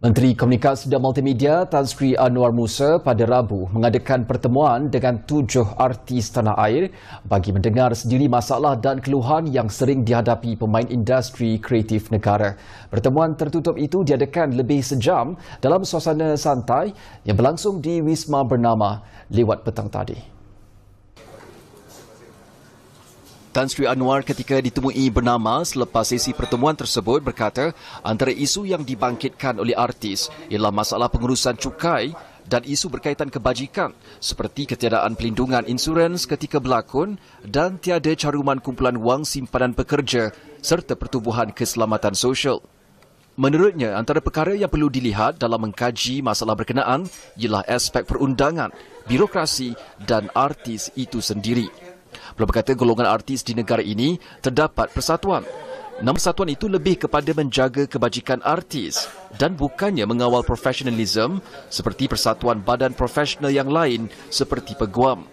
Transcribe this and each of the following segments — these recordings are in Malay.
Menteri Komunikasi dan Multimedia Tan Sri Anwar Musa pada Rabu mengadakan pertemuan dengan tujuh artis tanah air bagi mendengar sendiri masalah dan keluhan yang sering dihadapi pemain industri kreatif negara. Pertemuan tertutup itu diadakan lebih sejam dalam suasana santai yang berlangsung di Wisma Bernama lewat petang tadi. Tan Sri Anwar ketika ditemui bernama selepas sesi pertemuan tersebut berkata antara isu yang dibangkitkan oleh artis ialah masalah pengurusan cukai dan isu berkaitan kebajikan seperti ketiadaan pelindungan insurans ketika berlakon dan tiada caruman kumpulan wang simpanan pekerja serta pertubuhan keselamatan sosial. Menurutnya, antara perkara yang perlu dilihat dalam mengkaji masalah berkenaan ialah aspek perundangan, birokrasi dan artis itu sendiri. Beliau berkata golongan artis di negara ini terdapat persatuan. Namun persatuan itu lebih kepada menjaga kebajikan artis dan bukannya mengawal profesionalisme seperti persatuan badan profesional yang lain seperti Peguam.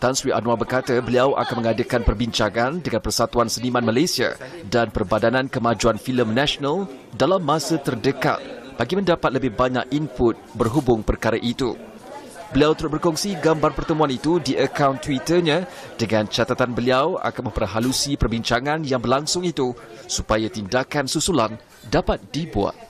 Tan Sri Anwar berkata beliau akan mengadakan perbincangan dengan Persatuan Seniman Malaysia dan Perbadanan Kemajuan Filem Nasional dalam masa terdekat bagi mendapat lebih banyak input berhubung perkara itu. Beliau turut berkongsi gambar pertemuan itu di akaun Twitternya dengan catatan beliau akan memperhalusi perbincangan yang berlangsung itu supaya tindakan susulan dapat dibuat.